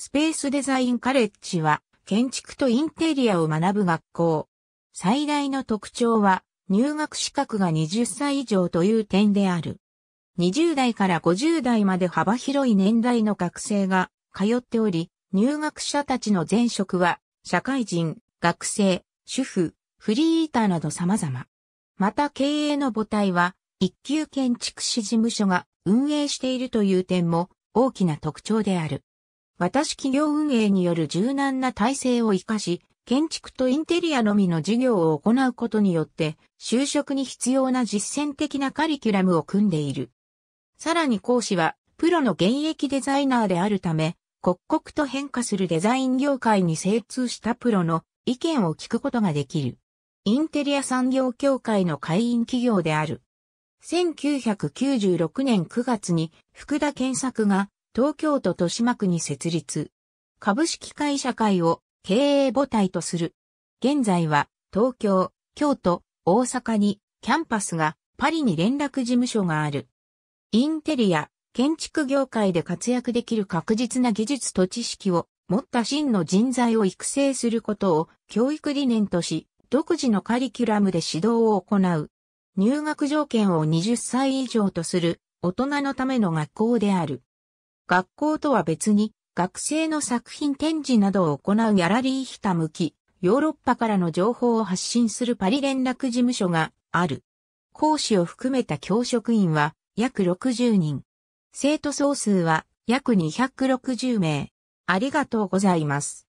スペースデザインカレッジは建築とインテリアを学ぶ学校。最大の特徴は入学資格が20歳以上という点である。20代から50代まで幅広い年代の学生が通っており、入学者たちの前職は社会人、学生、主婦、フリーーターなど様々。また経営の母体は一級建築士事務所が運営しているという点も大きな特徴である。私企業運営による柔軟な体制を活かし、建築とインテリアのみの事業を行うことによって、就職に必要な実践的なカリキュラムを組んでいる。さらに講師は、プロの現役デザイナーであるため、刻々と変化するデザイン業界に精通したプロの意見を聞くことができる。インテリア産業協会の会員企業である。1996年9月に福田健作が東京都豊島区に設立。株式会社会を経営母体とする。現在は東京、京都、大阪にキャンパスがパリに連絡事務所がある。インテリア、建築業界で活躍できる確実な技術と知識を持った真の人材を育成することを教育理念とし、独自のカリキュラムで指導を行う。入学条件を20歳以上とする大人のための学校である。学校とは別に、学生の作品展示などを行うギャラリーひたむき、ヨーロッパからの情報を発信するパリ連絡事務所がある。講師を含めた教職員は約60人。生徒総数は約260名。ありがとうございます。